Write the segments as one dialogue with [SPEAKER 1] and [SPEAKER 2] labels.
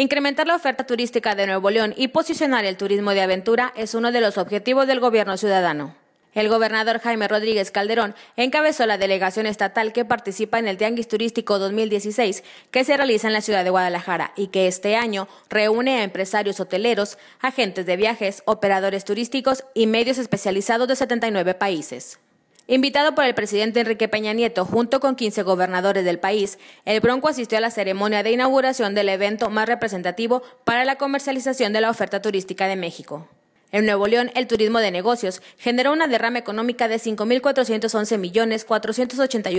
[SPEAKER 1] Incrementar la oferta turística de Nuevo León y posicionar el turismo de aventura es uno de los objetivos del gobierno ciudadano. El gobernador Jaime Rodríguez Calderón encabezó la delegación estatal que participa en el Tianguis Turístico 2016 que se realiza en la ciudad de Guadalajara y que este año reúne a empresarios hoteleros, agentes de viajes, operadores turísticos y medios especializados de 79 países. Invitado por el presidente Enrique Peña Nieto junto con 15 gobernadores del país, el Bronco asistió a la ceremonia de inauguración del evento más representativo para la comercialización de la oferta turística de México. En Nuevo León, el turismo de negocios generó una derrama económica de 5.411.481.000 millones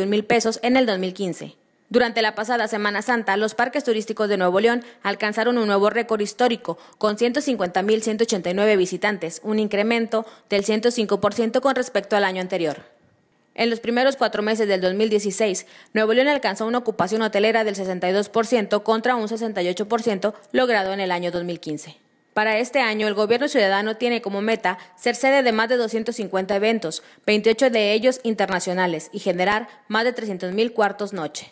[SPEAKER 1] mil pesos en el 2015. Durante la pasada Semana Santa, los parques turísticos de Nuevo León alcanzaron un nuevo récord histórico, con 150.189 visitantes, un incremento del 105% con respecto al año anterior. En los primeros cuatro meses del 2016, Nuevo León alcanzó una ocupación hotelera del 62% contra un 68% logrado en el año 2015. Para este año, el Gobierno Ciudadano tiene como meta ser sede de más de 250 eventos, 28 de ellos internacionales, y generar más de 300.000 cuartos noche.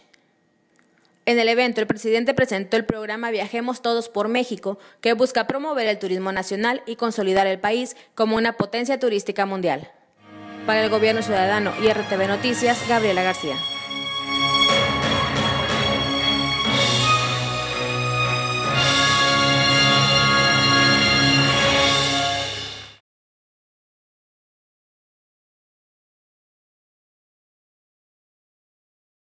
[SPEAKER 1] En el evento, el presidente presentó el programa Viajemos Todos por México, que busca promover el turismo nacional y consolidar el país como una potencia turística mundial. Para el Gobierno Ciudadano y RTV Noticias, Gabriela García.